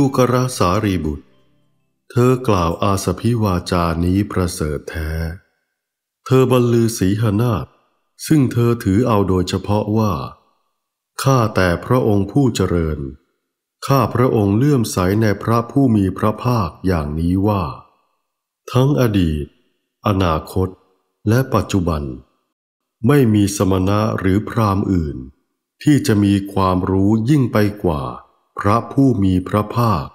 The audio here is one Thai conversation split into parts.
ูกระสารีบุตร เธอกล่าวอาสพิวาจานี้ประเสริฐแท้ เธอบรรลือศีหนาฏซึ่งเธอถือเอาโดยเฉพาะว่า ข้าแต่พระองค์ผู้เจริญ ข้าพระองค์เลื่อมใสในพระผู้มีพระภาคอย่างนี้ว่า ทั้งอดีต อนาคต และปัจจุบัน ไม่มีสมณะหรือพราหมณ์อื่น ที่จะมีความรู้ยิ่งไปกว่าพระผู้มีพระภาค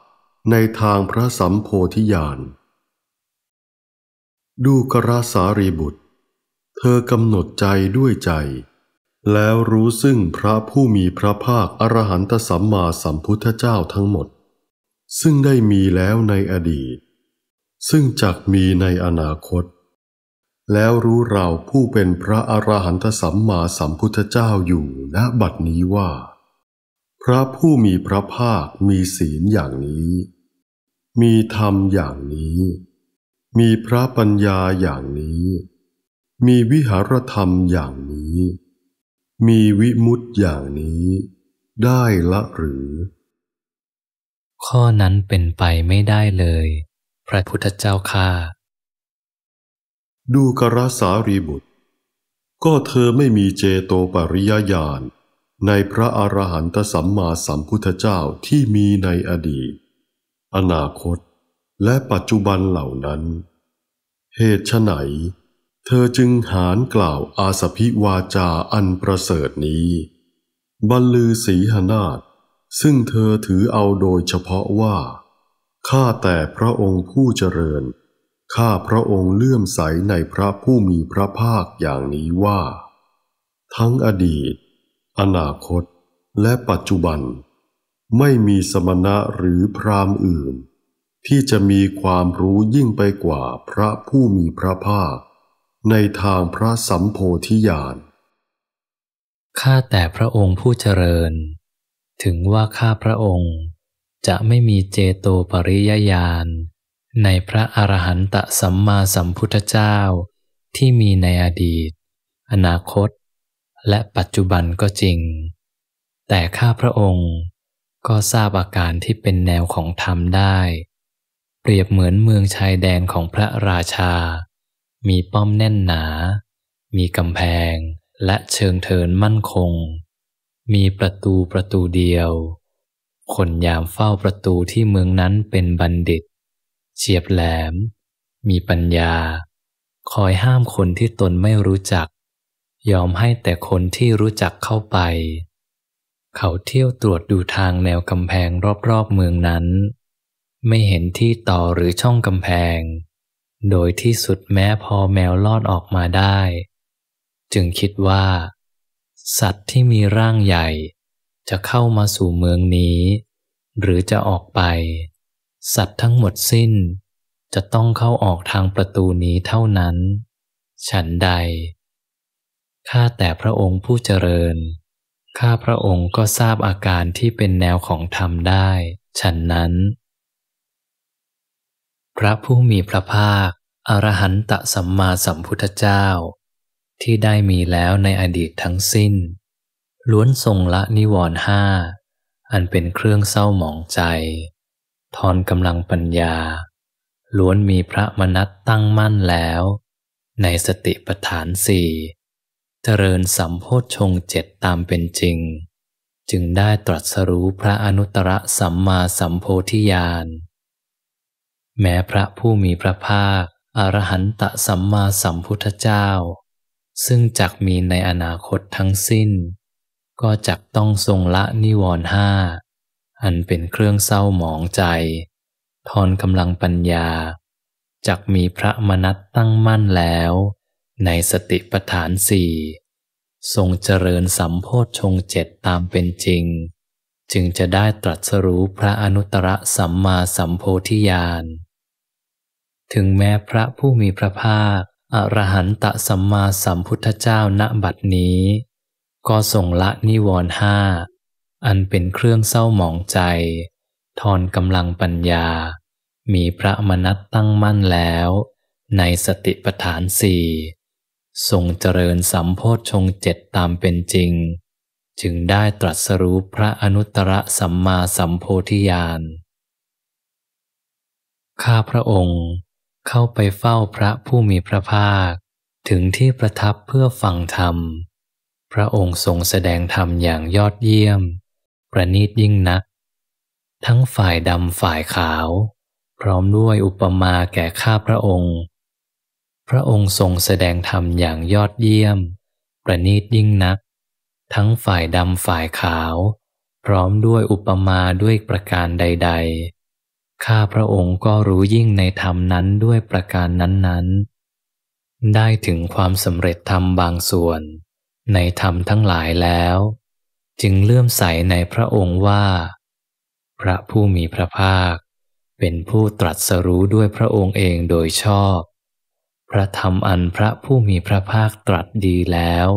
ในทางพระสัมโพธิญาณดูกราสารีบุตร เธอกำหนดใจด้วยใจ แล้วรู้ซึ่งพระผู้มีพระภาคอรหันตสัมมาสัมพุทธเจ้าทั้งหมด ซึ่งได้มีแล้วในอดีต ซึ่งจักมีในอนาคต แล้วรู้เราผู้เป็นพระอรหันตสัมมาสัมพุทธเจ้าอยู่ณบัดนี้ว่าพระผู้มีพระภาคมีศีลอย่างนี้ มีธรรมอย่างนี้ มีพระปัญญาอย่างนี้ มีวิหารธรรมอย่างนี้ มีวิมุตติอย่างนี้ได้ละหรือ ข้อนั้นเป็นไปไม่ได้เลย พระพุทธเจ้าข้าดูกระสารีบุตร ก็เธอไม่มีเจโตปริยญาณในพระอรหันตสัมมาสัมพุทธเจ้าที่มีในอดีต อนาคตและปัจจุบันเหล่านั้น เหตุไหน เธอจึงหารกล่าวอาสพิวาจาอันประเสริฐนี้ บรรลือศีหนาฏซึ่งเธอถือเอาโดยเฉพาะว่า ข้าแต่พระองค์ผู้เจริญ ข้าพระองค์เลื่อมใสในพระผู้มีพระภาคอย่างนี้ว่า ทั้งอดีตอนาคตและปัจจุบัน ไม่มีสมณะหรือพราหมณ์อื่น ที่จะมีความรู้ยิ่งไปกว่าพระผู้มีพระภาค ในทางพระสัมโพธิญาณข้าแต่พระองค์ผู้เจริญ ถึงว่าข้าพระองค์จะไม่มีเจโตปริยญาณในพระอรหันตสัมมาสัมพุทธเจ้าที่มีในอดีต อนาคตและปัจจุบันก็จริง แต่ข้าพระองค์ก็ทราบอาการที่เป็นแนวของธรรมได้ เปรียบเหมือนเมืองชายแดนของพระราชา มีป้อมแน่นหนา มีกำแพงและเชิงเทินมั่นคง มีประตูประตูเดียว คนยามเฝ้าประตูที่เมืองนั้นเป็นบัณฑิต เฉียบแหลม มีปัญญา คอยห้ามคนที่ตนไม่รู้จักยอมให้แต่คนที่รู้จักเข้าไป เขาเที่ยวตรวจดูทางแนวกำแพงรอบๆเมืองนั้น ไม่เห็นที่ต่อหรือช่องกำแพง โดยที่สุดแม้พอแมวลอดออกมาได้ จึงคิดว่า สัตว์ที่มีร่างใหญ่จะเข้ามาสู่เมืองนี้ หรือจะออกไป สัตว์ทั้งหมดสิ้น จะต้องเข้าออกทางประตูนี้เท่านั้น ฉันใดข้าแต่พระองค์ผู้เจริญ ข้าพระองค์ก็ทราบอาการที่เป็นแนวของธรรมได้ฉันนั้น พระผู้มีพระภาค อรหันตสัมมาสัมพุทธเจ้า ที่ได้มีแล้วในอดีตทั้งสิ้น ล้วนทรงละนิวรห้า อันเป็นเครื่องเศร้าหมองใจ ทอนกำลังปัญญา ล้วนมีพระมนัตตั้งมั่นแล้ว ในสติปัฏฐานสี่เจริญสัมโพชฌงเจ็ดตามเป็นจริง จึงได้ตรัสรู้พระอนุตตรสัมมาสัมโพธิญาณแม้พระผู้มีพระภาคอรหันตสัมมาสัมพุทธเจ้า ซึ่งจักมีในอนาคตทั้งสิ้น ก็จักต้องทรงละนิวรห้า อันเป็นเครื่องเศร้าหมองใจ ทอนกำลังปัญญาจักมีพระมนัตตั้งมั่นแล้วในสติปัฏฐานสี่ทรงเจริญสัมโพธชฌงเจ็ดตามเป็นจริง จึงจะได้ตรัสรู้พระอนุตตรสัมมาสัมโพธิญาณ ถึงแม้พระผู้มีพระภาค อรหันตสัมมาสัมพุทธเจ้า ณ บัดนี้ ก็ทรงละนิวรห้าอันเป็นเครื่องเศร้าหมองใจ ทอนกำลังปัญญา มีพระมนัตตั้งมั่นแล้ว ในสติปัฏฐานสี่ทรงเจริญสัมโพชงเจ็ดตามเป็นจริง จึงได้ตรัสรู้พระอนุตตรสัมมาสัมโพธิญาณข้าพระองค์เข้าไปเฝ้าพระผู้มีพระภาค ถึงที่ประทับเพื่อฟังธรรม พระองค์ทรงแสดงธรรมอย่างยอดเยี่ยม ประณีตยิ่งนัก ทั้งฝ่ายดำฝ่ายขาว พร้อมด้วยอุปมาแก่ข้าพระองค์ระองค์ทรงแสดงธรรมอย่างยอดเยี่ยม ประณีตยิ่งนัก ทั้งฝ่ายดำฝ่ายขาว พร้อมด้วยอุปมาด้วยประการใดๆ ข้าพระองค์ก็รู้ยิ่งในธรรมนั้นด้วยประการนั้นๆ ได้ถึงความสำเร็จธรรมบางส่วน ในธรรมทั้งหลายแล้ว จึงเลื่อมใสในพระองค์ว่า พระผู้มีพระภาค เป็นผู้ตรัสรู้ด้วยพระองค์เองโดยชอบพระธรรมอันพระผู้มีพระภาคตรัสดีแล้ว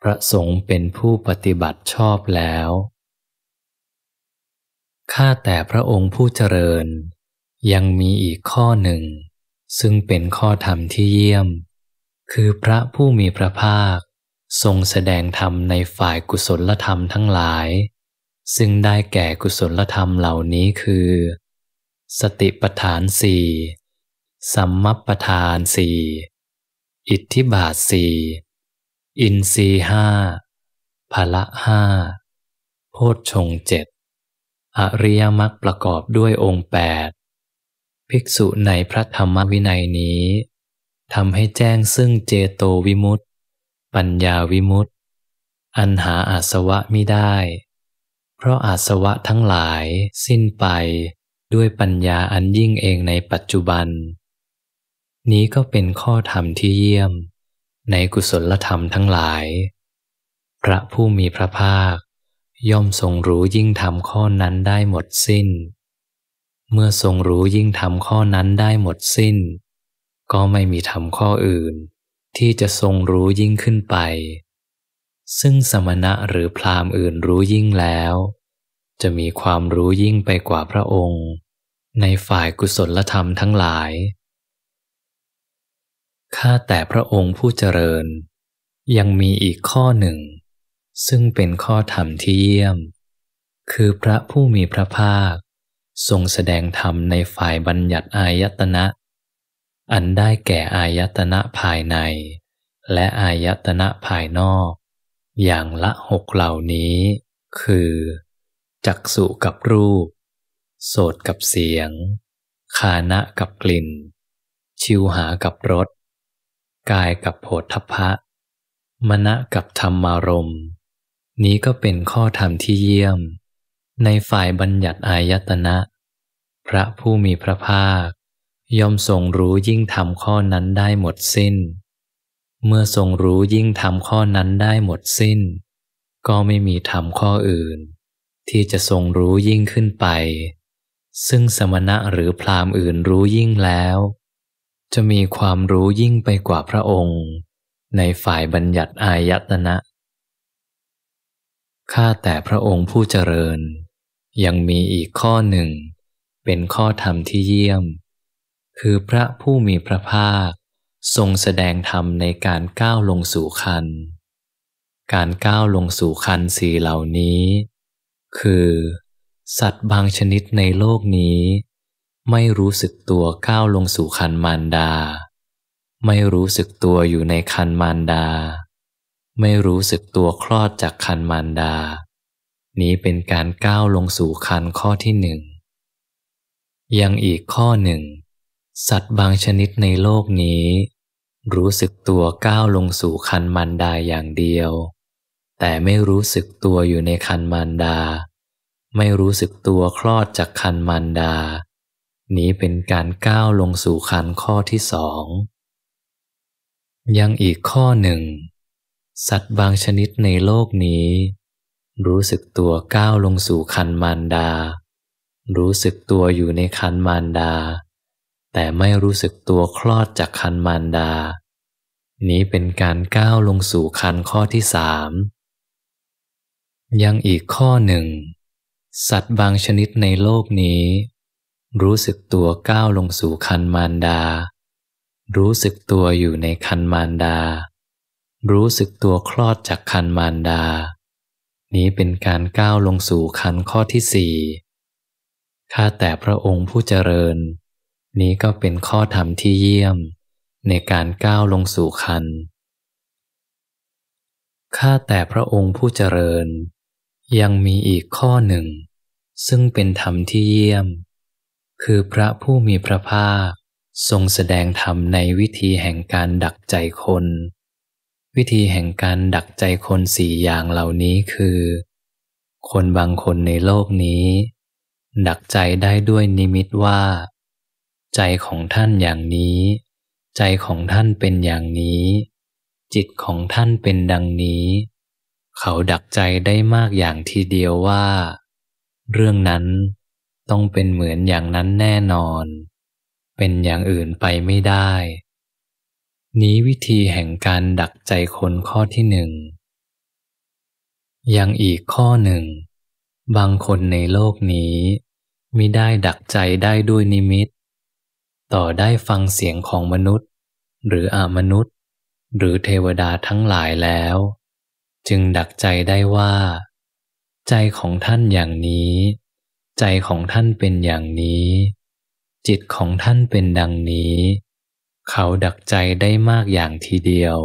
พระสงฆ์เป็นผู้ปฏิบัติชอบแล้ว ข้าแต่พระองค์ผู้เจริญ ยังมีอีกข้อหนึ่ง ซึ่งเป็นข้อธรรมที่เยี่ยม คือพระผู้มีพระภาค ทรงแสดงธรรมในฝ่ายกุศลธรรมทั้งหลาย ซึ่งได้แก่กุศลธรรมเหล่านี้คือ สติปัฏฐานสี่สัมมปทานสี่อิทธิบาทสี่อินทรีห้าพละห้าโพชฌงเจ็ดอริยมรรคประกอบด้วยองค์แปดภิกษุในพระธรรมวินัยนี้ทำให้แจ้งซึ่งเจโตวิมุตตปัญญาวิมุตตอันหาอาสวะมิได้ เพราะอาสวะทั้งหลายสิ้นไปด้วยปัญญาอันยิ่งเองในปัจจุบันนี้ก็เป็นข้อธรรมที่เยี่ยม ในกุศลธรรมทั้งหลาย พระผู้มีพระภาค ย่อมทรงรู้ยิ่งธรรมข้อนั้นได้หมดสิ้น เมื่อทรงรู้ยิ่งธรรมข้อนั้นได้หมดสิ้น ก็ไม่มีธรรมข้ออื่น ที่จะทรงรู้ยิ่งขึ้นไป ซึ่งสมณะหรือพราหมณ์อื่นรู้ยิ่งแล้ว จะมีความรู้ยิ่งไปกว่าพระองค์ ในฝ่ายกุศลธรรมทั้งหลายข้าแต่พระองค์ผู้เจริญ ยังมีอีกข้อหนึ่ง ซึ่งเป็นข้อธรรมที่เยี่ยม คือพระผู้มีพระภาค ทรงแสดงธรรมในฝ่ายบัญญัติอายตนะ อันได้แก่อายตนะภายใน และอายตนะภายนอก อย่างละหกเหล่านี้ คือ จักษุกับรูป โสตกับเสียงคานะกับกลิ่น ชิวหากับรสกายกับโพธพะ มณะกับธรรมารมณ์ นี้ก็เป็นข้อธรรมที่เยี่ยม ในฝ่ายบัญญัติอายตนะ พระผู้มีพระภาค ย่อมทรงรู้ยิ่งธรรมข้อนั้นได้หมดสิ้น เมื่อทรงรู้ยิ่งธรรมข้อนั้นได้หมดสิ้น ก็ไม่มีธรรมข้ออื่น ที่จะทรงรู้ยิ่งขึ้นไป ซึ่งสมณะหรือพรามอื่นรู้ยิ่งแล้วจะมีความรู้ยิ่งไปกว่าพระองค์ในฝ่ายบัญญัติอายตนะ ข้าแต่พระองค์ผู้เจริญ ยังมีอีกข้อหนึ่ง เป็นข้อธรรมที่เยี่ยม คือพระผู้มีพระภาคทรงแสดงธรรมในการก้าวลงสู่คัน การก้าวลงสู่คันสีเหล่านี้ คือ สัตว์บางชนิดในโลกนี้ไม่รู้สึกตัวก้าวลงสู่คันมารดา ไม่รู้สึกตัวอยู่ในคันมารดา ไม่รู้สึกตัวคลอดจากคันมารดา นี้เป็นการก้าวลงสู่คันข้อที่หนึ่งยังอีกข้อหนึ่ง สัตว์บางชนิดในโลกนี้ รู้สึกตัวก้าวลงสู่คันมารดาอย่างเดียว แต่ไม่รู้สึกตัวอยู่ในคันมารดา ไม่รู้สึกตัวคลอดจากคันมารดานี้เป็นการก้าวลงสู่ขันข้อที่สองยังอีกข้อหนึ่ง สัตว์บางชนิดในโลกนี้ รู้สึกตัวก้าวลงสู่คันมารดา รู้สึกตัวอยู่ในคันมารดา แต่ไม่รู้สึกตัวคลอดจากคันมารดา นี้เป็นการก้าวลงสู่คันข้อที่สามยังอีกข้อหนึ่ง สัตว์บางชนิดในโลกนี้รู้สึกตัวก้าวลงสู่คันมารดา รู้สึกตัวอยู่ในคันมารดา รู้สึกตัวคลอดจากคันมารดา นี้เป็นการก้าวลงสู่คันข้อที่สี่ข้าแต่พระองค์ผู้เจริญ นี้ก็เป็นข้อธรรมที่เยี่ยม ในการก้าวลงสู่คัน ข้าแต่พระองค์ผู้เจริญ ยังมีอีกข้อหนึ่ง ซึ่งเป็นธรรมที่เยี่ยมคือพระผู้มีพระภาคทรงแสดงธรรมในวิธีแห่งการดักใจคน วิธีแห่งการดักใจคนสี่อย่างเหล่านี้คือ คนบางคนในโลกนี้ ดักใจได้ด้วยนิมิตว่า ใจของท่านอย่างนี้ ใจของท่านเป็นอย่างนี้ จิตของท่านเป็นดังนี้ เขาดักใจได้มากอย่างทีเดียวว่า เรื่องนั้นต้องเป็นเหมือนอย่างนั้นแน่นอน เป็นอย่างอื่นไปไม่ได้ นี้วิธีแห่งการดักใจคนข้อที่หนึ่ง ยังอีกข้อหนึ่ง บางคนในโลกนี้มิได้ดักใจได้ด้วยนิมิต ต่อได้ฟังเสียงของมนุษย์ หรืออามนุษย์ หรือเทวดาทั้งหลายแล้ว จึงดักใจได้ว่า ใจของท่านอย่างนี้ใจของท่านเป็นอย่างนี้ จิตของท่านเป็นดังนี้ เขาดักใจได้มากอย่างทีเดียว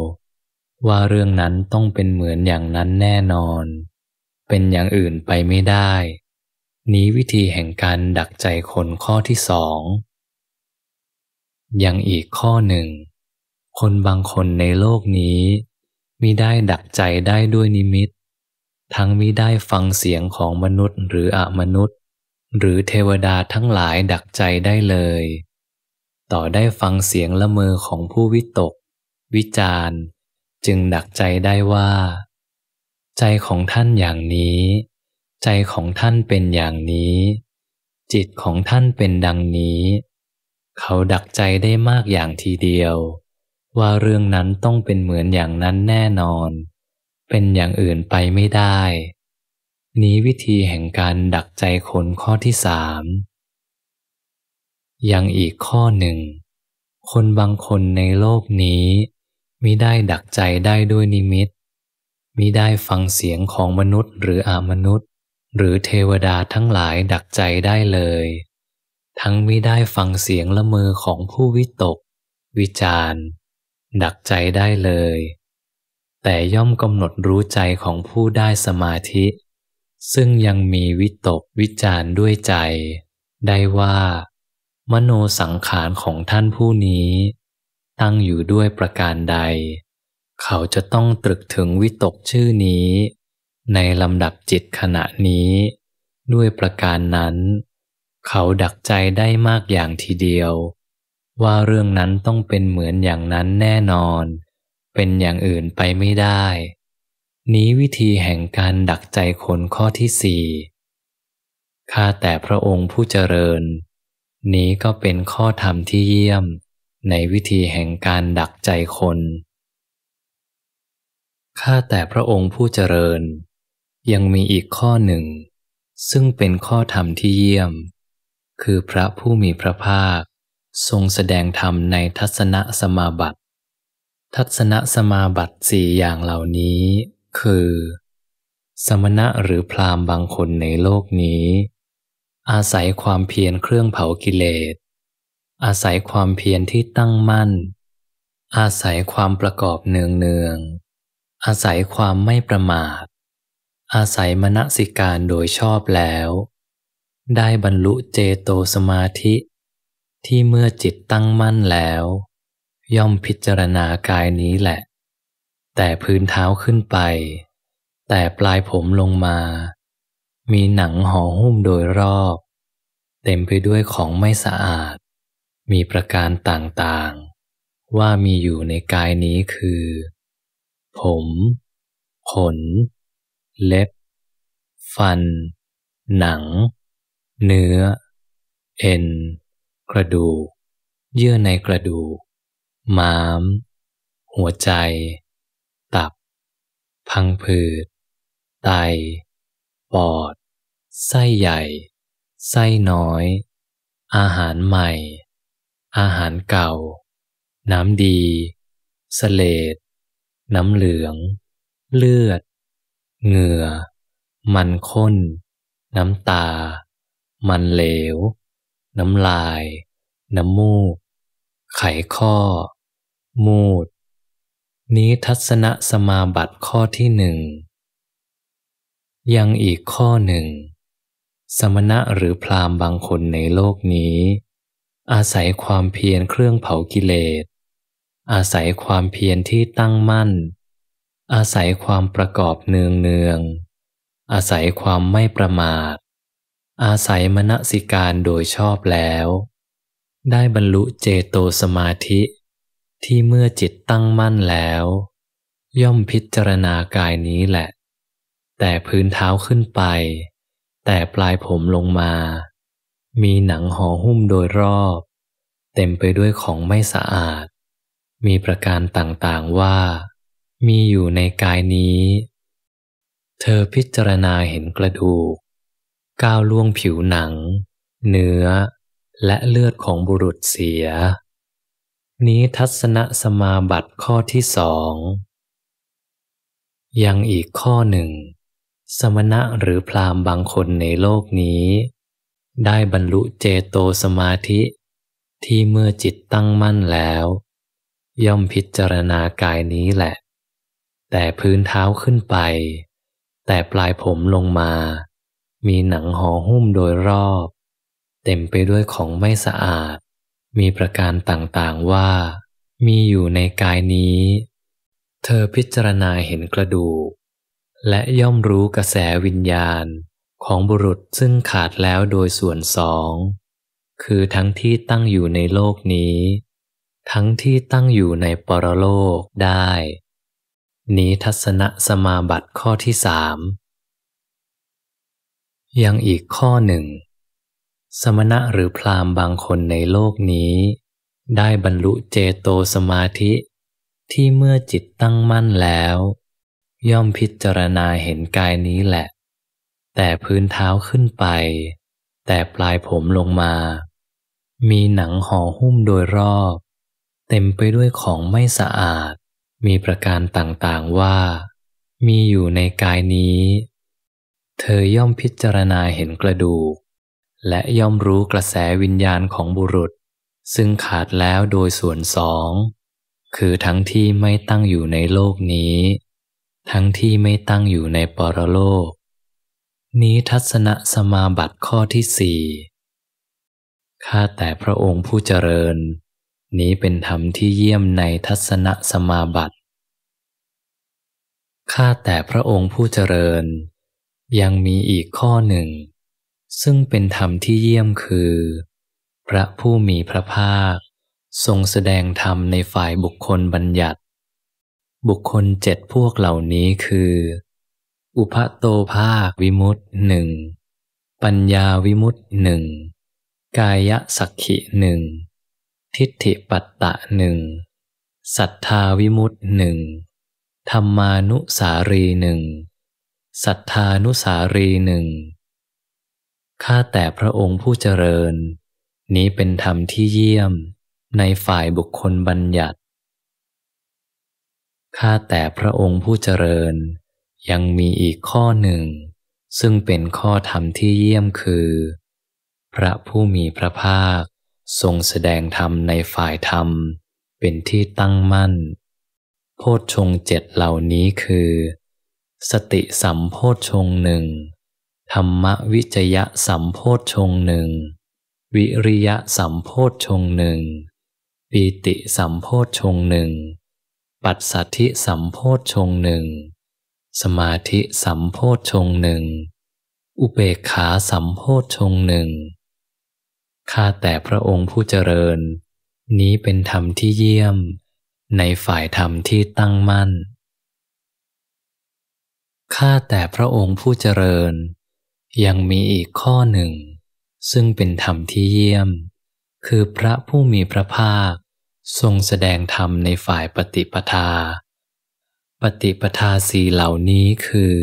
ว่าเรื่องนั้นต้องเป็นเหมือนอย่างนั้นแน่นอน เป็นอย่างอื่นไปไม่ได้ นี้วิธีแห่งการดักใจคนข้อที่สองยังอีกข้อหนึ่ง คนบางคนในโลกนี้มิได้ดักใจได้ด้วยนิมิต ทั้งมิได้ฟังเสียงของมนุษย์หรืออมนุษย์หรือเทวดาทั้งหลายดักใจได้เลย ต่อได้ฟังเสียงละเมอของผู้วิตก วิจารจึงดักใจได้ว่า ใจของท่านอย่างนี้ ใจของท่านเป็นอย่างนี้ จิตของท่านเป็นดังนี้ เขาดักใจได้มากอย่างทีเดียว ว่าเรื่องนั้นต้องเป็นเหมือนอย่างนั้นแน่นอน เป็นอย่างอื่นไปไม่ได้นี้วิธีแห่งการดักใจคนข้อที่สาม ยังอีกข้อหนึ่ง คนบางคนในโลกนี้มิได้ดักใจได้ด้วยนิมิต มิได้ฟังเสียงของมนุษย์หรืออามนุษย์ หรือเทวดาทั้งหลายดักใจได้เลย ทั้งมิได้ฟังเสียงละเมอของผู้วิตก วิจาร์ดักใจได้เลย แต่ย่อมกำหนดรู้ใจของผู้ได้สมาธิซึ่งยังมีวิตกวิจารด้วยใจ ได้ว่า มโนสังขารของท่านผู้นี้ตั้งอยู่ด้วยประการใด เขาจะต้องตรึกถึงวิตกชื่อนี้ ในลำดับจิตขณะนี้ ด้วยประการนั้น เขาดักใจได้มากอย่างทีเดียว ว่าเรื่องนั้นต้องเป็นเหมือนอย่างนั้นแน่นอน เป็นอย่างอื่นไปไม่ได้นี้วิธีแห่งการดักใจคนข้อที่สี่ข้าแต่พระองค์ผู้เจริญ นี้ก็เป็นข้อธรรมที่เยี่ยมในวิธีแห่งการดักใจคน ข้าแต่พระองค์ผู้เจริญ ยังมีอีกข้อหนึ่ง ซึ่งเป็นข้อธรรมที่เยี่ยม คือพระผู้มีพระภาคทรงแสดงธรรมในทัศนสมาบัติ ทัศนสมาบัติสี่อย่างเหล่านี้คือ สมณะหรือพรามบางคนในโลกนี้ อาศัยความเพียรเครื่องเผากิเลสอาศัยความเพียรที่ตั้งมั่น อาศัยความประกอบเนืองเนือง อาศัยความไม่ประมาท อาศัยมณสิการโดยชอบแล้ว ได้บรรลุเจโตสมาธิ ที่เมื่อจิตตั้งมั่นแล้ว ย่อมพิจารณากายนี้แหละแต่พื้นเท้าขึ้นไป แต่ปลายผมลงมา มีหนังห่อหุ้มโดยรอบ เต็มไปด้วยของไม่สะอาด มีประการต่างๆ ว่ามีอยู่ในกายนี้คือ ผมขนเล็บ ฟัน หนัง เนื้อ เอ็น กระดูก เยื่อในกระดูกม้าม หัวใจพังผืด ไต ปอด ไส้ใหญ่ ไส้น้อย อาหารใหม่ อาหารเก่า น้ำดีสเลด น้ำเหลือง เลือด เหงื่อ มันข้น น้ำตา มันเหลว น้ำลาย น้ำมูก ไขข้อ มูดนี้ทัศนสมาบัติข้อที่หนึ่งยังอีกข้อหนึ่งสมณะหรือพรามบางคนในโลกนี้ อาศัยความเพียรเครื่องเผากิเลสอาศัยความเพียรที่ตั้งมั่น อาศัยความประกอบเนืองเนืองอาศัยความไม่ประมาทอาศัยมณสิการโดยชอบแล้ว ได้บรรลุเจโตสมาธิที่เมื่อจิตตั้งมั่นแล้ว ย่อมพิจารณากายนี้แหละ แต่พื้นเท้าขึ้นไป แต่ปลายผมลงมา มีหนังห่อหุ้มโดยรอบ เต็มไปด้วยของไม่สะอาด มีประการต่างๆว่า มีอยู่ในกายนี้ เธอพิจารณาเห็นกระดูกก้าวล่วงผิวหนังเนื้อ และเลือดของบุรุษเสียนี้ทัศนสมาบัติข้อที่สอง ยังอีกข้อหนึ่ง สมณะหรือพรามบางคนในโลกนี้ ได้บรรลุเจโตสมาธิ ที่เมื่อจิตตั้งมั่นแล้ว ย่อมพิจารณากายนี้แหละ แต่พื้นเท้าขึ้นไป แต่ปลายผมลงมา มีหนังห่อหุ้มโดยรอบ เต็มไปด้วยของไม่สะอาดมีประการต่างๆว่า มีอยู่ในกายนี้ เธอพิจารณาเห็นกระดูก และย่อมรู้กระแสวิญญาณของบุรุษซึ่งขาดแล้วโดยส่วนสอง คือทั้งที่ตั้งอยู่ในโลกนี้ ทั้งที่ตั้งอยู่ในปรโลกได้ นี้ทัศนสมาบัติข้อที่สามยังอีกข้อหนึ่งสมณะหรือพราหมณ์บางคนในโลกนี้ ได้บรรลุเจโตสมาธิ ที่เมื่อจิตตั้งมั่นแล้ว ย่อมพิจารณาเห็นกายนี้แหละ แต่พื้นเท้าขึ้นไป แต่ปลายผมลงมา มีหนังห่อหุ้มโดยรอบ เต็มไปด้วยของไม่สะอาดมีประการต่างๆว่า มีอยู่ในกายนี้ เธอย่อมพิจารณาเห็นกระดูกและย่อมรู้กระแสวิญญาณของบุรุษ ซึ่งขาดแล้วโดยส่วนสองคือทั้งที่ไม่ตั้งอยู่ในโลกนี้ ทั้งที่ไม่ตั้งอยู่ในปรโลก นี้ทัศนสมาบัติข้อที่สี่ข้าแต่พระองค์ผู้เจริญ นี้เป็นธรรมที่เยี่ยมในทัศนสมาบัติ ข้าแต่พระองค์ผู้เจริญ ยังมีอีกข้อหนึ่งซึ่งเป็นธรรมที่เยี่ยมคือ พระผู้มีพระภาค ทรงแสดงธรรมในฝ่ายบุคคลบัญญัติ บุคคลเจ็ดพวกเหล่านี้คือ อุพโตภาควิมุตหนึ่งปัญญาวิมุตหนึ่งกายะสักขิหนึ่งทิฏฐิปัตตะหนึ่งสัทธาวิมุตหนึ่งธรรมานุสารีหนึ่งสัทธานุสารีหนึ่งข้าแต่พระองค์ผู้เจริญ นี้เป็นธรรมที่เยี่ยมในฝ่ายบุคคลบัญญัติข้าแต่พระองค์ผู้เจริญยังมีอีกข้อหนึ่ง ซึ่งเป็นข้อธรรมที่เยี่ยมคือ พระผู้มีพระภาคทรงแสดงธรรมในฝ่ายธรรมเป็นที่ตั้งมั่น โพชฌงเจ็ดเหล่านี้คือ สติสัมโพชฌงหนึ่งธรรมวิจยะสัมโพธชงหนึ่งวิริยะสัมโพธชงหนึ่งปีติสัมโพธชงหนึ่งปัสสัทธิสัมโพธชงหนึ่งสมาธิสัมโพธชงหนึ่งอุเบกขาสัมโพธชงหนึ่งข้าแต่พระองค์ผู้เจริญ นี้เป็นธรรมที่เยี่ยมในฝ่ายธรรมที่ตั้งมั่นข้าแต่พระองค์ผู้เจริญยังมีอีกข้อหนึ่ง ซึ่งเป็นธรรมที่เยี่ยม คือพระผู้มีพระภาค ทรงแสดงธรรมในฝ่ายปฏิปทา ปฏิปทาสีเหล่านี้คือ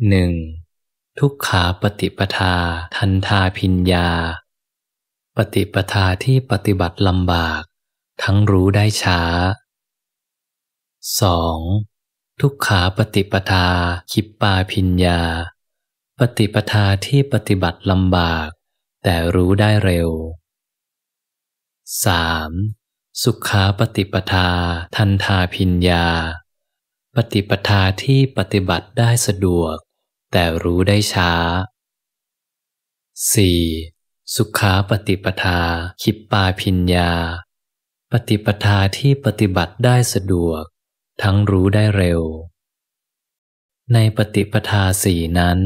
1. ทุกขาปฏิปทาทันทาพิญญา ปฏิปทาที่ปฏิบัติลำบาก ทั้งรู้ได้ช้า 2. ทุกขาปฏิปทาคิปปาพิญญาปฏิปทาที่ปฏิบัติลำบากแต่รู้ได้เร็ว 3. สุขาปฏิปทาทันทาพิญญา ปฏิปทาที่ปฏิบัติได้สะดวกแต่รู้ได้ช้า 4. สุขาปฏิปทาขิปปาพิญญา ปฏิปทาที่ปฏิบัติได้สะดวก ทั้งรู้ได้เร็ว ในปฏิปทาสี่นั้น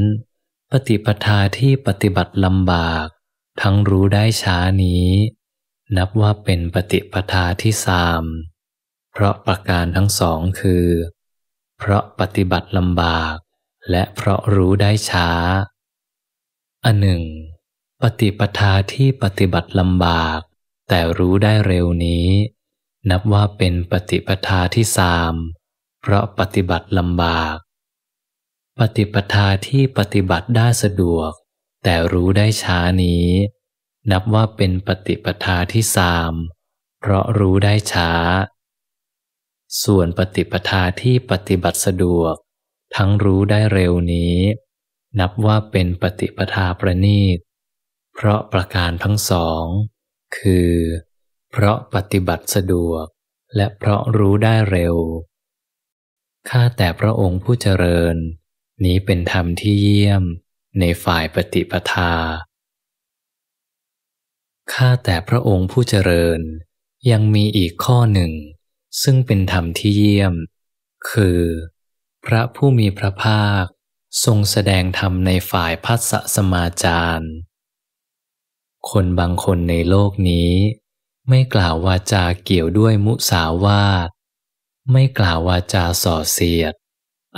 ปฏิปทาที่ปฏิบัติลำบาก ทั้งรู้ได้ช้านี้ นับว่าเป็นปฏิปทาที่สามเพราะประการทั้งสองคือ เพราะปฏิบัติลำบาก และเพราะรู้ได้ช้าอันหนึ่ง ปฏิปทาที่ปฏิบัติลำบาก แต่รู้ได้เร็วนี้ นับว่าเป็นปฏิปทาที่สาม เพราะปฏิบัติลำบากปฏิปทาที่ปฏิบัติได้สะดวก แต่รู้ได้ช้านี้ นับว่าเป็นปฏิปทาที่สาม เพราะรู้ได้ช้า ส่วนปฏิปทาที่ปฏิบัติสะดวก ทั้งรู้ได้เร็วนี้ นับว่าเป็นปฏิปทาประณีต เพราะประการทั้งสอง คือ เพราะปฏิบัติสะดวกและเพราะรู้ได้เร็ว ข้าแต่พระองค์ผู้เจริญนี้เป็นธรรมที่เยี่ยมในฝ่ายปฏิปทา ข้าแต่พระองค์ผู้เจริญยังมีอีกข้อหนึ่ง ซึ่งเป็นธรรมที่เยี่ยม คือ พระผู้มีพระภาคทรงแสดงธรรมในฝ่ายพัสสมาจาร คนบางคนในโลกนี้ ไม่กล่าววาจาเกี่ยวด้วยมุสาวาท ไม่กล่าววาจาส่อเสียด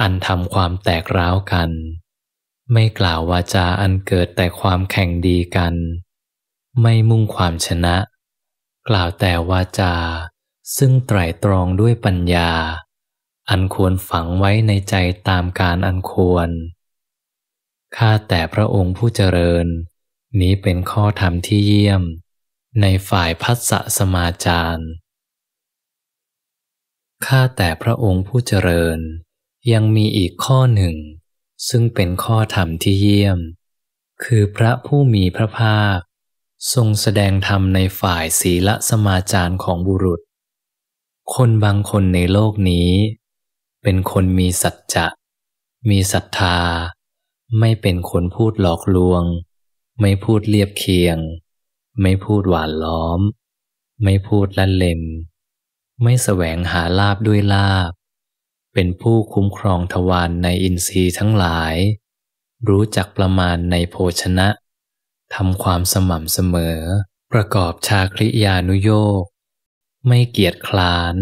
อันทำความแตกร้าวกัน ไม่กล่าววาจาอันเกิดแต่ความแข่งดีกัน ไม่มุ่งความชนะ กล่าวแต่วาจา ซึ่งไตรตรองด้วยปัญญา อันควรฝังไว้ในใจตามการอันควร ข้าแต่พระองค์ผู้เจริญ นี้เป็นข้อธรรมที่เยี่ยม ในฝ่ายพัสสมาจาร์ข้าแต่พระองค์ผู้เจริญยังมีอีกข้อหนึ่ง ซึ่งเป็นข้อธรรมที่เยี่ยม คือพระผู้มีพระภาค ทรงแสดงธรรมในฝ่ายศีลสมาจารของบุรุษ คนบางคนในโลกนี้ เป็นคนมีสัจจะ มีศรัทธา ไม่เป็นคนพูดหลอกลวง ไม่พูดเรียบเคียง ไม่พูดหวานล้อม ไม่พูดลันเลมไม่แสวงหาลาบด้วยลาบเป็นผู้คุ้มครองทวารในอินทรีย์ทั้งหลาย รู้จักประมาณในโภชนะทำความสม่ำเสมอ ประกอบชาคริยานุโยก ไม่เกียจคลาน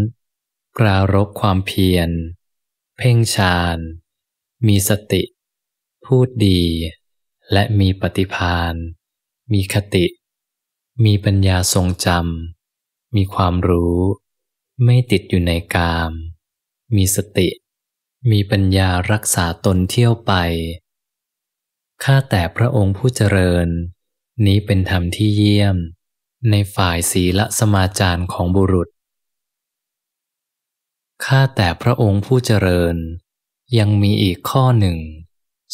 กรารบความเพียร เพ่งฌานมีสติ พูดดี และมีปฏิพานมีคติ มีปัญญาทรงจำมีความรู้ ไม่ติดอยู่ในกามมีสติ มีปัญญารักษาตนเที่ยวไป ข้าแต่พระองค์ผู้เจริญ นี้เป็นธรรมที่เยี่ยม ในฝ่ายศีลสมาจารของบุรุษข้าแต่พระองค์ผู้เจริญ ยังมีอีกข้อหนึ่ง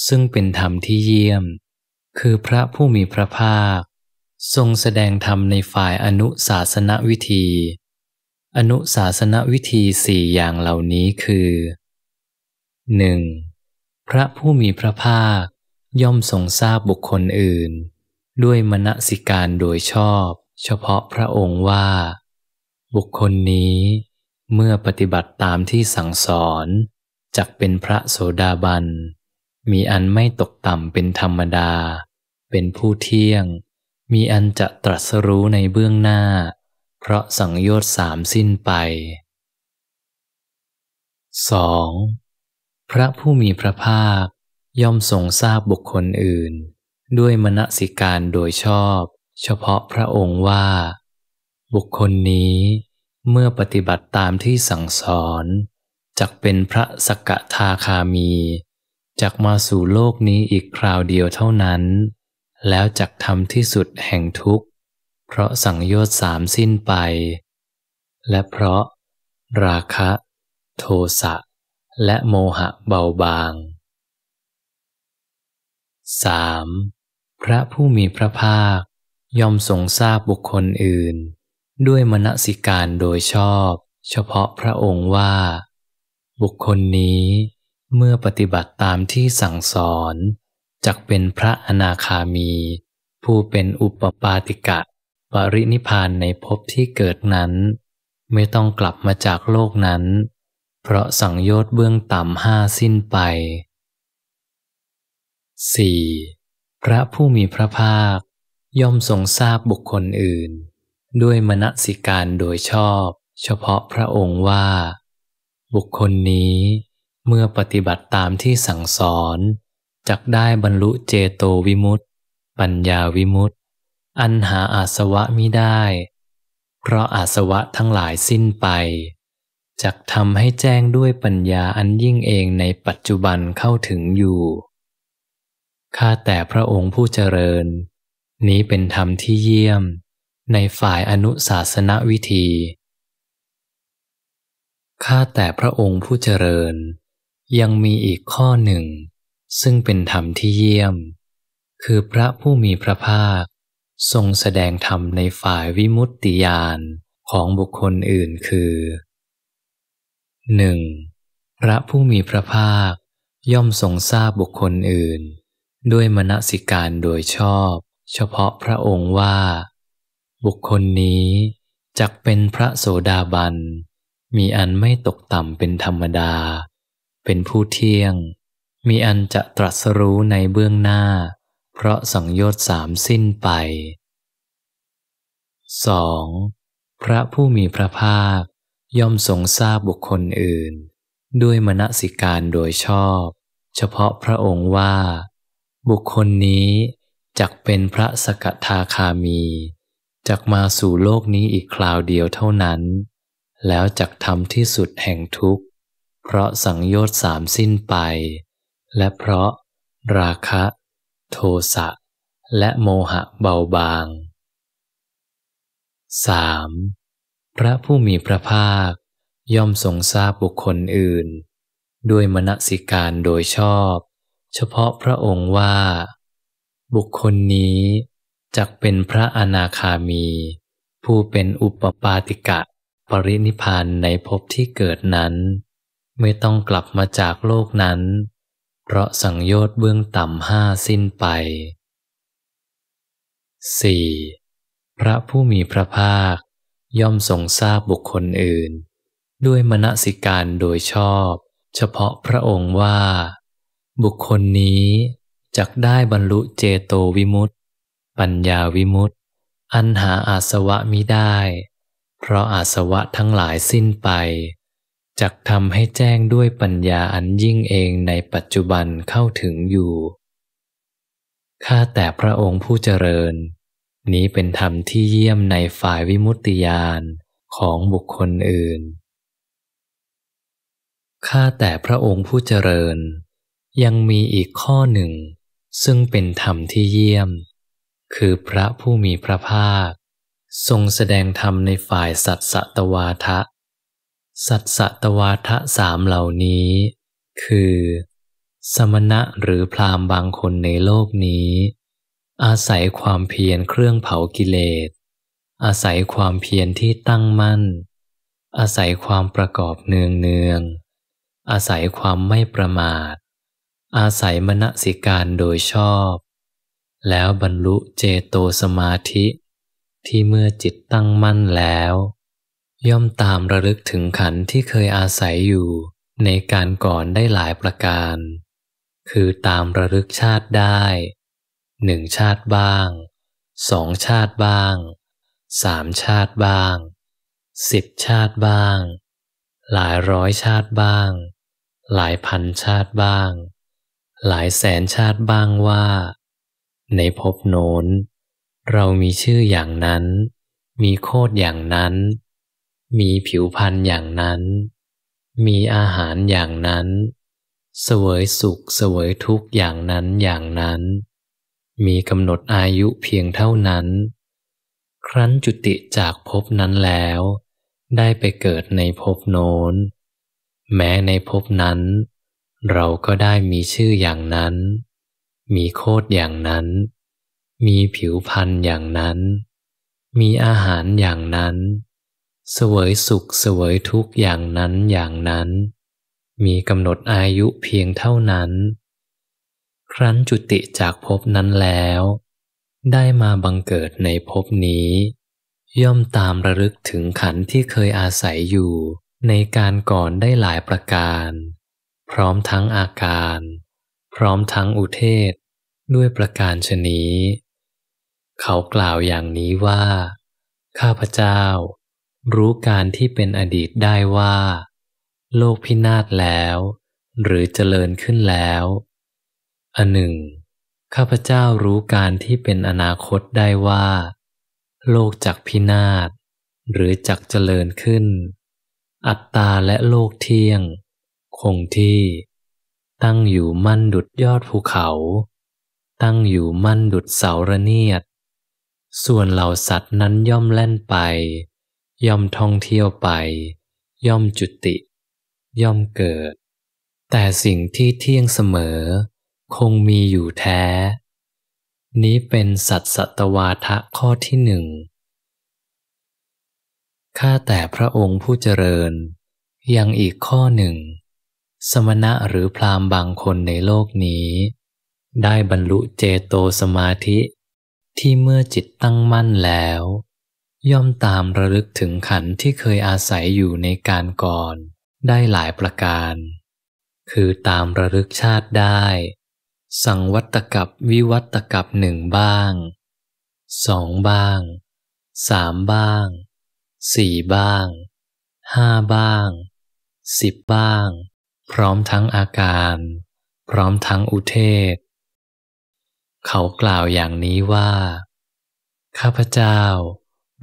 ซึ่งเป็นธรรมที่เยี่ยม คือพระผู้มีพระภาค ทรงแสดงธรรมในฝ่ายอนุศาสนวิธีอนุศาสนวิธีสี่อย่างเหล่านี้คือ 1. พระผู้มีพระภาคย่อมทรงทราบบุคคลอื่น ด้วยมณสิการโดยชอบ เฉพาะพระองค์ว่า บุคคลนี้ เมื่อปฏิบัติตามที่สั่งสอน จักเป็นพระโสดาบัน มีอันไม่ตกต่ำเป็นธรรมดา เป็นผู้เที่ยง มีอันจะตรัสรู้ในเบื้องหน้าพราะสังโยชน์สามสิ้นไป 2. พระผู้มีพระภาคย่อมทรงทราบบุคคลอื่น ด้วยมณสิการโดยชอบเฉพาะพระองค์ว่า บุคคลนี้เมื่อปฏิบัติตามที่สั่งสอน จักเป็นพระสกทาคามีจักมาสู่โลกนี้อีกคราวเดียวเท่านั้น แล้วจักทำที่สุดแห่งทุกขเพราะสังโยชน์สามสิ้นไป และเพราะราคะ โทสะและโมหะเบาบาง 3. พระผู้มีพระภาคย่อมทรงทราบบุคคลอื่น ด้วยมณสิการโดยชอบ เฉพาะพระองค์ว่า บุคคลนี้เมื่อปฏิบัติตามที่สั่งสอนจักเป็นพระอนาคามี ผู้เป็นอุปปาติกะปรินิพานในภพที่เกิดนั้น ไม่ต้องกลับมาจากโลกนั้น เพราะสังโยชน์เบื้องต่ำห้าสิ้นไป 4. พระผู้มีพระภาค ย่อมทรงทราบบุคคลอื่น ด้วยมณสิการโดยชอบ เฉพาะพระองค์ว่า บุคคลนี้เมื่อปฏิบัติตามที่สั่งสอน จักได้บรรลุเจโตวิมุตติ ปัญญาวิมุตติอันหาอาสวะมิได้ เพราะอาสวะทั้งหลายสิ้นไปจักทำให้แจ้งด้วยปัญญาอันยิ่งเองในปัจจุบันเข้าถึงอยู่ ข้าแต่พระองค์ผู้เจริญ นี้เป็นธรรมที่เยี่ยมในฝ่ายอนุศาสนวิธี ข้าแต่พระองค์ผู้เจริญ ยังมีอีกข้อหนึ่ง ซึ่งเป็นธรรมที่เยี่ยม คือพระผู้มีพระภาคทรงแสดงธรรมในฝ่ายวิมุตติยานของบุคคลอื่นคือ 1. พระผู้มีพระภาคย่อมทรงทราบบุคคลอื่น ด้วยมณสิการโดยชอบ เฉพาะพระองค์ว่า บุคคลนี้ จักเป็นพระโสดาบัน มีอันไม่ตกต่ำเป็นธรรมดา เป็นผู้เที่ยง มีอันจะตรัสรู้ในเบื้องหน้าเพราะสังโยชน์สามสิ้นไป 2. พระผู้มีพระภาคย่อมทรงทราบบุคคลอื่น ด้วยมณสิการโดยชอบ เฉพาะพระองค์ว่า บุคคลนี้ จักเป็นพระสกทาคามี จักมาสู่โลกนี้อีกคราวเดียวเท่านั้น แล้วจักทำที่สุดแห่งทุกข์ เพราะสังโยชน์สามสิ้นไป และเพราะราคะโทสะและโมหะเบาบาง 3. พระผู้มีพระภาคย่อมทรงทราบบุคคลอื่น ด้วยมณสิการโดยชอบ เฉพาะพระองค์ว่า บุคคลนี้จักเป็นพระอนาคามี ผู้เป็นอุปปาติกะ ปรินิพานในภพที่เกิดนั้น ไม่ต้องกลับมาจากโลกนั้นเพราะสังโยชน์เบื้องต่ำห้าสิ้นไป 4. พระผู้มีพระภาค ย่อมทรงทราบบุคคลอื่น ด้วยมณสิการโดยชอบ เฉพาะพระองค์ว่า บุคคลนี้ จักได้บรรลุเจโตวิมุตติปัญญาวิมุตติอันหาอาสวะมิได้ เพราะอาสวะทั้งหลายสิ้นไปจักทำให้แจ้งด้วยปัญญาอันยิ่งเองในปัจจุบันเข้าถึงอยู่ ข้าแต่พระองค์ผู้เจริญ นี้เป็นธรรมที่เยี่ยมในฝ่ายวิมุตติยานของบุคคลอื่น ข้าแต่พระองค์ผู้เจริญ ยังมีอีกข้อหนึ่ง ซึ่งเป็นธรรมที่เยี่ยม คือพระผู้มีพระภาค ทรงแสดงธรรมในฝ่ายสัตสตวาทะสัตสตวาทะสามเหล่านี้คือ สมณะหรือพรามบางคนในโลกนี้ อาศัยความเพียรเครื่องเผากิเลสอาศัยความเพียรที่ตั้งมั่น อาศัยความประกอบเนืองเนือง อาศัยความไม่ประมาท อาศัยมณสิการโดยชอบ แล้วบรรลุเจโตสมาธิ ที่เมื่อจิตตั้งมั่นแล้วย่อมตามระลึกถึงขันที่เคยอาศัยอยู่ในการก่อนได้หลายประการ คือตามระลึกชาติได้หนึ่งชาติบ้างสองชาติบ้างสามชาติบ้างสิบชาติบ้าง หลายร้อยชาติบ้าง หลายพันชาติบ้าง หลายแสนชาติบ้างว่า ในภพโน้นเรามีชื่ออย่างนั้น มีโคดอย่างนั้นมีผิวพรรณอย่างนั้น มีอาหารอย่างนั้น เสวยสุข เสวยทุกข์อย่างนั้น อย่างนั้น มี กำหนดอายุเพียงเท่านั้น ครั้นจุติจากภพนั้นแล้ว ได้ไปเกิดในภพโน้น แม้ในภพนั้น เราก็ได้มีชื่ออย่างนั้น มีโคดอย่างนั้น มีผิวพรรณอย่างนั้น มีอาหารอย่างนั้นเสวยสุขเสวยทุกอย่างนั้นอย่างนั้น มีกำหนดอายุเพียงเท่านั้น ครั้นจุติจากภพนั้นแล้ว ได้มาบังเกิดในภพนี้ ย่อมตามระลึกถึงขันที่เคยอาศัยอยู่ในการก่อนได้หลายประการ พร้อมทั้งอาการ พร้อมทั้งอุเทศด้วยประการชนีเขากล่าวอย่างนี้ว่า ข้าพเจ้ารู้การที่เป็นอดีตได้ว่า โลกพินาศแล้ว หรือเจริญขึ้นแล้วอันหนึ่งข้าพเจ้ารู้การที่เป็นอนาคตได้ว่า โลกจักพินาศหรือจักเจริญขึ้น อัตตาและโลกเที่ยง คงที่ ตั้งอยู่มั่นดุดยอดภูเขา ตั้งอยู่มั่นดุดเสาระเนียดส่วนเหล่าสัตว์นั้นย่อมแล่นไปย่อมท่องเที่ยวไป ย่อมจุติ ย่อมเกิด แต่สิ่งที่เที่ยงเสมอ คงมีอยู่แท้ นี้เป็นสัตสัตวาทะข้อที่หนึ่งข้าแต่พระองค์ผู้เจริญยังอีกข้อหนึ่ง สมณะหรือพรามบางคนในโลกนี้ ได้บรรลุเจโตสมาธิ ที่เมื่อจิตตั้งมั่นแล้วย่อมตามระลึกถึงขันที่เคยอาศัยอยู่ในการก่อนได้หลายประการ คือตามระลึกชาติได้ สังวัตกับวิวัตกับหนึ่งบ้างสองบ้างสามบ้างสี่บ้างห้าบ้างสิบบ้าง พร้อมทั้งอาการ พร้อมทั้งอุเทศ เขากล่าวอย่างนี้ว่า ข้าพเจ้า